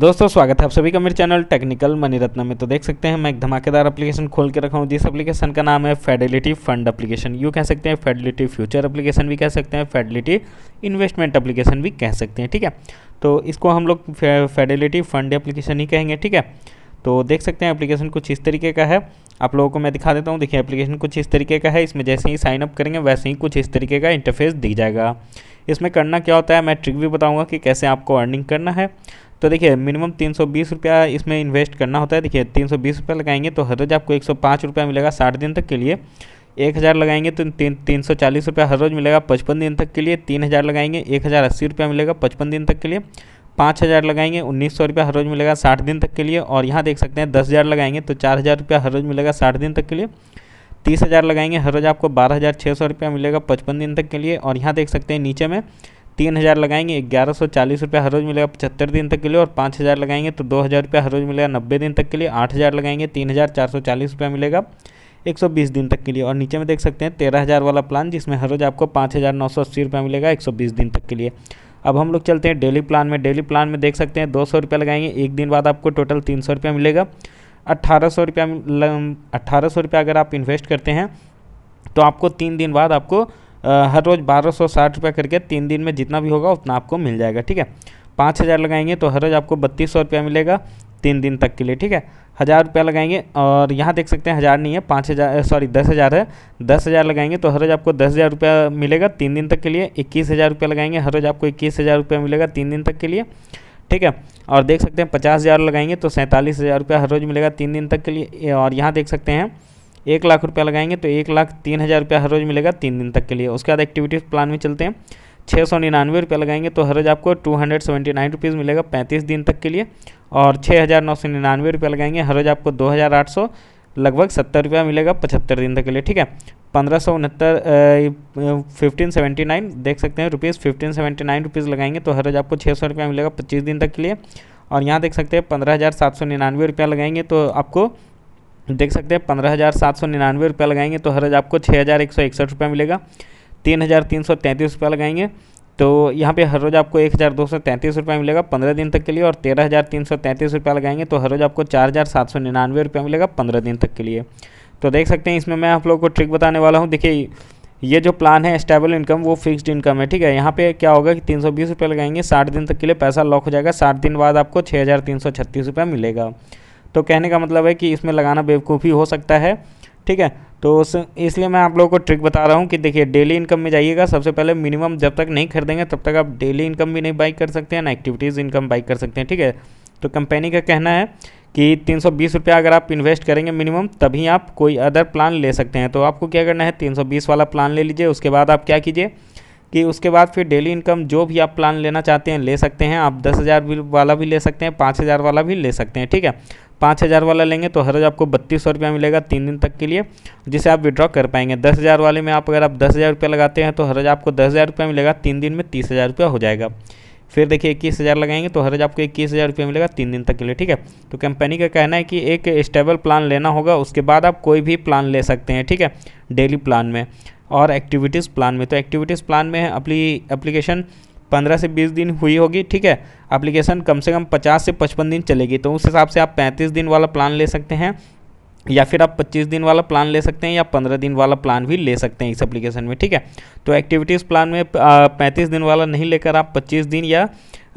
दोस्तों स्वागत है आप सभी का मेरे चैनल टेक्निकल मनी रत्न में तो देख सकते हैं मैं एक धमाकेदार एप्लीकेशन खोल के रखा हूँ जिस एप्लीकेशन का नाम है फेडिलिटी फंड एप्लीकेशन यू कह सकते हैं फेडिलिटी फ्यूचर एप्लीकेशन भी कह सकते हैं फेडिलिटी इन्वेस्टमेंट एप्लीकेशन भी कह सकते हैं ठीक है तो इसको हम लोग फेडिलिटी फंड एप्लीकेशन ही कहेंगे ठीक है तो देख सकते हैं एप्लीकेशन कुछ इस तरीके का है आप लोगों को मैं दिखा देता हूँ देखिए एप्लीकेशन कुछ इस तरीके का है इसमें जैसे ही साइन अप करेंगे वैसे ही कुछ इस तरीके का इंटरफेस दिख जाएगा इसमें करना क्या होता है मैं ट्रिक भी बताऊँगा कि कैसे आपको अर्निंग करना है तो देखिए मिनिमम तीन सौ बीस रुपया इसमें इन्वेस्ट करना होता है देखिए तीन सौ बीस रुपया लगाएंगे तो हर रोज़ आपको एक सौ पाँच रुपया मिलेगा साठ दिन तक के लिए एक हज़ार लगाएंगे तो तीन तीन सौ चालीस रुपया हर रोज़ मिलेगा पचपन दिन तक के लिए तीन हज़ार लगाएंगे एक हज़ार अस्सी रुपया मिलेगा पचपन दिन तक के लिए पाँच हज़ार लगाएंगे उन्नीस सौ रुपया हर रोज़ मिलेगा साठ दिन तक के लिए और यहाँ देख सकते हैं दस हज़ार लगाएंगे तो चार हज़ार रुपया हर रोज़ मिलेगा साठ दिन तक के लिए तीस हज़ार लगाएंगे हर रोज़ आपको बारह हज़ार छः सौ रुपया मिलेगा पचपन दिन तक के लिए और यहाँ देख सकते हैं नीचे में तीन हज़ार लगाएंगे ग्यारह सौ चालीस रुपया हर रोज़ मिलेगा पचहत्तर दिन तक के लिए और पाँच हज़ार लगाएंगे तो दो हज़ार रुपया हर रोज़ मिलेगा नब्बे दिन तक के लिए आठ हज़ार लगाएंगे तीन हज़ार चार सौ चालीस रुपया मिलेगा एक सौ बीस दिन तक के लिए और नीचे में देख सकते हैं तेरह हज़ार वाला प्लान जिसमें हर रोज़ आपको पाँच हज़ार नौ सौ अस्सी रुपया मिलेगा एक सौ बीस दिन तक के लिए अब हम लोग चलते हैं डेली प्लान में डेली प्लान में देख सकते हैं दो सौ रुपया लगाएंगे एक दिन बाद आपको टोटल तीन सौ रुपया मिलेगा अट्ठारह सौ रुपया अट्ठारह सौ रुपया अगर आप इन्वेस्ट करते हैं तो आपको तीन दिन बाद आपको हर रोज़ बारह सौ साठ रुपया करके तीन दिन में जितना भी होगा उतना आपको मिल जाएगा ठीक है पाँच हज़ार लगाएंगे तो हर रोज़ आपको बत्तीस सौ रुपया मिलेगा तीन दिन तक के लिए ठीक है हज़ार रुपया लगाएंगे और यहाँ देख सकते हैं हज़ार नहीं है पाँच हज़ार सॉरी दस हज़ार है दस हज़ार लगाएंगे तो हर रोज़ आपको दस हज़ार रुपया मिलेगा तीन दिन तक के लिए इक्कीस हज़ार रुपया लगाएंगे हर रोज़ आपको इक्कीस हज़ार रुपया मिलेगा तीन दिन तक के लिए ठीक है और देख सकते हैं पचास हज़ार लगाएंगे तो सैंतालीस हज़ार रुपया हर रोज़ मिलेगा तीन दिन तक के लिए और यहाँ देख सकते हैं एक लाख रुपया लगाएंगे तो एक लाख तीन हज़ार रुपया हर रोज़ मिलेगा तीन दिन तक के लिए उसके बाद एक्टिविटीज़ प्लान में चलते हैं छः सौ निन्यानवे रुपये लगाएंगे तो हरज आपको two hundred seventy nine rupees मिलेगा पैंतीस दिन तक के लिए और छः हज़ार नौ सौ निन्यानवे रुपये लगाएंगे हरज आपको दो हज़ार आठ सौ लगभग सत्तर रुपया मिलेगा पचहत्तर दिन तक के लिए ठीक है पंद्रह सौ उनहत्तर फिफ्टीन सेवेंटी नाइन देख सकते हैं rupees fifteen seventy nine rupees लगाएंगे तो हरज आपको छः सौ रुपया मिलेगा पच्चीस दिन तक के लिए और यहाँ देख सकते हैं पंद्रह हज़ार सात सौ निन्यानवे रुपया लगाएंगे तो आपको देख सकते हैं पंद्रह हज़ार सात सौ निन्यानवे रुपया लगाएंगे तो हरज आपको छः हज़ार एक सौ इकसठ रुपया मिलेगा तीन हज़ार तीन सौ तैंतीस रुपये लगाएंगे तो यहाँ पे हर रोज़ आपको एक हज़ार दो सौ तैंतीस रुपया मिलेगा पंद्रह दिन तक के लिए और तेरह हज़ार तीन सौ तैंतीस रुपया लगाएंगे तो हर रोज़ आपको चार हज़ार सात सौ निन्यानवे रुपया मिलेगा पंद्रह दिन तक के लिए तो देख सकते हैं इसमें मैं आप लोगों को ट्रिक बताने वाला हूँ देखिए ये जो प्लान है स्टेबल इनकम वो फिक्स्ड इनकम है ठीक है यहाँ पे क्या होगा कि तीन सौ बीस रुपये लगाएंगे साठ दिन तक के लिए पैसा लॉक हो जाएगा साठ दिन बाद आपको छः हज़ार तीन सौ छत्तीस रुपये मिलेगा तो कहने का मतलब है कि इसमें लगाना बेवकूफ़ी हो सकता है ठीक है तो इसलिए मैं आप लोगों को ट्रिक बता रहा हूँ कि देखिए डेली इनकम में जाइएगा सबसे पहले मिनिमम जब तक नहीं खरीदेंगे तब तक आप डेली इनकम भी नहीं बाई कर सकते हैं ना एक्टिविटीज़ इनकम बाई कर सकते हैं ठीक है तो कंपनी का कहना है कि तीन रुपया अगर आप इन्वेस्ट करेंगे मिनिमम तभी आप कोई अदर प्लान ले सकते हैं तो आपको क्या करना है तीन वाला प्लान ले लीजिए उसके बाद आप क्या कीजिए कि उसके बाद फिर डेली इनकम जो भी आप प्लान लेना चाहते हैं ले सकते हैं आप दस हज़ार वाला भी ले सकते हैं पाँच हज़ार वाला भी ले सकते हैं ठीक है पाँच हज़ार वाला लेंगे तो हर रोज़ आपको बत्तीस सौ रुपया मिलेगा तीन दिन तक के लिए जिसे आप विड्रॉ कर पाएंगे दस हज़ार वाले में आप अगर आप दस हज़ार रुपया लगाते हैं तो हर रोज़ आपको दस हज़ार रुपया मिलेगा तीन दिन में तीस हज़ार रुपया हो जाएगा फिर देखिए इक्कीस हज़ार लगाएंगे तो हर रोज आपको इक्कीस हज़ार रुपया मिलेगा तीन दिन तक के लिए ठीक है तो कंपनी का कहना है कि एक स्टेबल प्लान लेना होगा उसके बाद आप कोई भी प्लान ले सकते हैं ठीक है डेली प्लान में और एक्टिविटीज़ प्लान में तो एक्टिविटीज़ प्लान में है अपली एप्लीकेशन पंद्रह से बीस दिन हुई होगी ठीक है एप्लीकेशन कम से कम पचास से पचपन दिन चलेगी तो उस हिसाब से आप पैंतीस दिन वाला प्लान ले सकते हैं या फिर आप 25 दिन वाला प्लान ले सकते हैं या 15 दिन वाला प्लान भी ले सकते हैं इस एप्लीकेशन में ठीक है तो एक्टिविटीज़ प्लान में पैंतीस दिन वाला नहीं लेकर आप 25 दिन या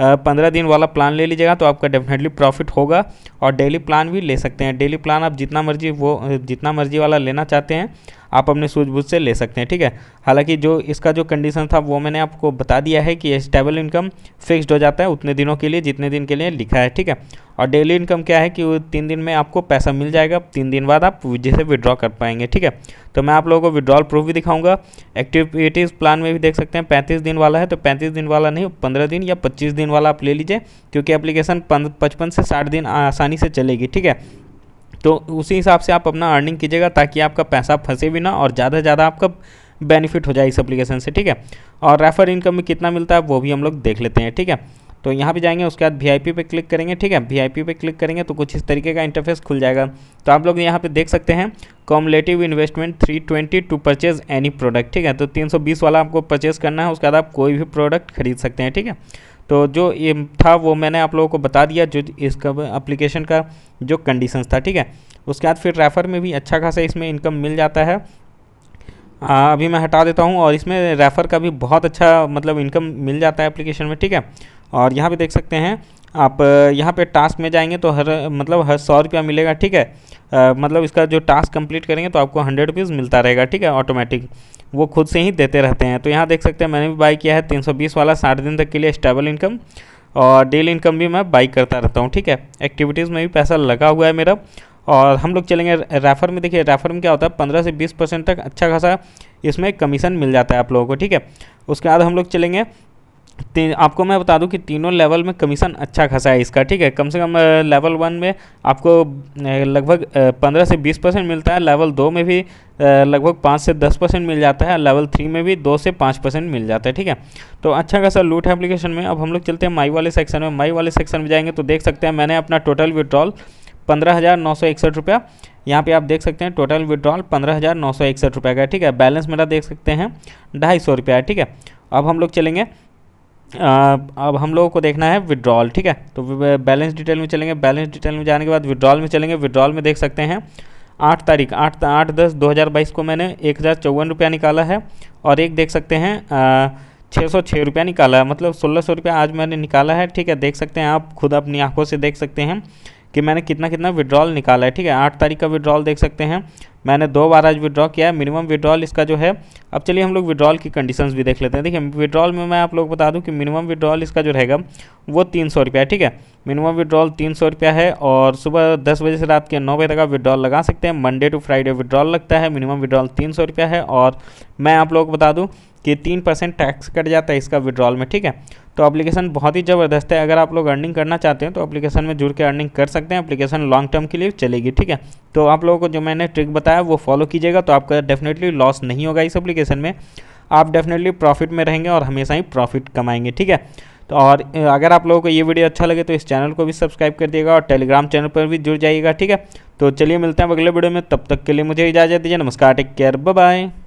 पंद्रह दिन वाला प्लान ले लीजिएगा तो आपका डेफिनेटली प्रॉफिट होगा और डेली प्लान भी ले सकते हैं डेली प्लान आप जितना मर्जी वो जितना मर्जी वाला लेना चाहते हैं आप अपने सूझबूझ से ले सकते हैं ठीक है हालांकि जो इसका जो कंडीशन था वो मैंने आपको बता दिया है कि स्टेबल इनकम फिक्स्ड हो जाता है उतने दिनों के लिए जितने दिन के लिए लिखा है ठीक है और डेली इनकम क्या है कि वो तीन दिन में आपको पैसा मिल जाएगा तीन दिन बाद आप जिसे विड्रॉ कर पाएंगे ठीक है तो मैं आप लोगों को विड्रॉल प्रूफ भी दिखाऊंगा एक्टिविटीज़ प्लान में भी देख सकते हैं पैंतीस दिन वाला है तो पैंतीस दिन वाला नहीं पंद्रह दिन या पच्चीस दिन वाला आप ले लीजिए क्योंकि अप्लीकेशन पचपन से साठ दिन आसानी से चलेगी ठीक है तो उसी हिसाब से आप अपना अर्निंग कीजिएगा ताकि आपका पैसा फंसे भी ना और ज़्यादा से ज़्यादा आपका बेनिफिट हो जाए इस अप्लीकेशन से ठीक है और रेफर इनकम में कितना मिलता है वो भी हम लोग देख लेते हैं ठीक है तो यहाँ पे जाएंगे उसके बाद वीआईपी पे क्लिक करेंगे ठीक है वीआईपी पे क्लिक करेंगे तो कुछ इस तरीके का इंटरफेस खुल जाएगा तो आप लोग यहाँ पे देख सकते हैं cumulative investment three twenty two purchase any product ठीक है तो तीन सौ बीस वाला आपको परचेज करना है उसके बाद आप कोई भी प्रोडक्ट खरीद सकते हैं ठीक है तो जो ये था वो मैंने आप लोगों को बता दिया जो इसका अप्लीकेशन का जो कंडीशंस था ठीक है उसके बाद फिर रेफ़र में भी अच्छा खासा इसमें इनकम मिल जाता है आ, अभी मैं हटा देता हूँ और इसमें रेफ़र का भी बहुत अच्छा मतलब इनकम मिल जाता है एप्लीकेशन में ठीक है और यहाँ पे देख सकते हैं आप यहाँ पे टास्क में जाएंगे तो हर मतलब हर सौ रुपया मिलेगा ठीक है आ, मतलब इसका जो टास्क कंप्लीट करेंगे तो आपको हंड्रेड रुपीज़ मिलता रहेगा ठीक है ऑटोमेटिक वो खुद से ही देते रहते हैं तो यहाँ देख सकते हैं मैंने भी बाई किया है 320 वाला साठ दिन तक के लिए स्टेबल इनकम और डेली इनकम भी मैं बाई करता रहता हूँ ठीक है एक्टिविटीज़ में भी पैसा लगा हुआ है मेरा और हम लोग चलेंगे रेफर में देखिए रेफर में क्या होता है पंद्रह से बीस परसेंट तक अच्छा खासा इसमें कमीशन मिल जाता है आप लोगों को ठीक है उसके बाद हम लोग चलेंगे आपको मैं बता दूं कि तीनों लेवल में कमीशन अच्छा खासा है इसका ठीक है कम से कम लेवल वन में आपको लगभग पंद्रह से बीस परसेंट मिलता है लेवल दो में भी लगभग पाँच से दस परसेंट मिल जाता है लेवल थ्री में भी दो से पाँच परसेंट मिल जाता है ठीक है तो अच्छा खासा लूट है अप्लीकेशन में अब हम लोग चलते हैं माई वाले सेक्शन में माई वाले सेक्शन में जाएंगे तो देख सकते हैं मैंने अपना टोटल विड्रॉल पंद्रह हज़ार नौ सौ इकसठ रुपया यहाँ पे आप देख सकते हैं टोटल विड्रॉल पंद्रह हज़ार नौ सौ रुपये का ठीक है बैलेंस मेरा देख सकते हैं ढाई सौ रुपया ठीक है अब हम लोग चलेंगे अब हम लोगों को देखना है विड्रॉल ठीक है तो बैलेंस डिटेल में चलेंगे बैलेंस डिटेल में जाने के बाद विड्रॉल में चलेंगे विड्रॉल में देख सकते हैं आठ तारीख आठ आठ दस दो हज़ार बाईस को मैंने एक हज़ार चौवन रुपया निकाला है और एक देख सकते हैं छः सौ छः रुपया निकाला है मतलब सोलह सौ रुपया आज मैंने निकाला है ठीक है देख सकते हैं आप खुद अपनी आंखों से देख सकते हैं कि मैंने कितना कितना विड्रॉल निकाला है ठीक है आठ तारीख का विड्रॉल देख सकते हैं मैंने दो बार आज विड्रॉ किया है मिनिमम विड्रॉल इसका जो है अब चलिए हम लोग विड्रॉल की कंडीशंस भी देख लेते हैं देखिए विड्रॉल में मैं आप लोग बता दूं कि मिनिमम विड्रॉल इसका जो रहेगा वो तीन सौ रुपया ठीक है मिनिमम विड्रॉल तीन सौ रुपया है और सुबह दस बजे से रात के नौ बजे तक आप विड्रॉल लगा सकते हैं मंडे टू फ्राइडे विड्रॉल लगता है मिनिमम विड्रॉल तीन सौ रुपया है और मैं आप लोग को बता दूँ कि तीन परसेंट टैक्स कट जाता है इसका विड्रॉल में ठीक है तो एप्लीकेशन बहुत ही ज़बरदस्त है अगर आप लोग अर्निंग करना चाहते हैं तो एप्लीकेशन में जुड़ के अर्निंग कर सकते हैं एप्लीकेशन लॉन्ग टर्म के लिए चलेगी ठीक है तो आप लोगों को जो मैंने ट्रिक बताया वो फॉलो कीजिएगा तो आपका डेफिनेटली लॉस नहीं होगा इस एप्लीकेशन में आप डेफिनेटली प्रॉफिट में रहेंगे और हमेशा ही प्रॉफिट कमाएंगे ठीक है तो और अगर आप लोगों को ये वीडियो अच्छा लगे तो इस चैनल को भी सब्सक्राइब कर दिएगा और टेलीग्राम चैनल पर भी जुड़ जाइएगा ठीक है तो चलिए मिलते हैं अगले वीडियो में तब तक के लिए मुझे इजाज़त दीजिए नमस्कार टेक केयर बाय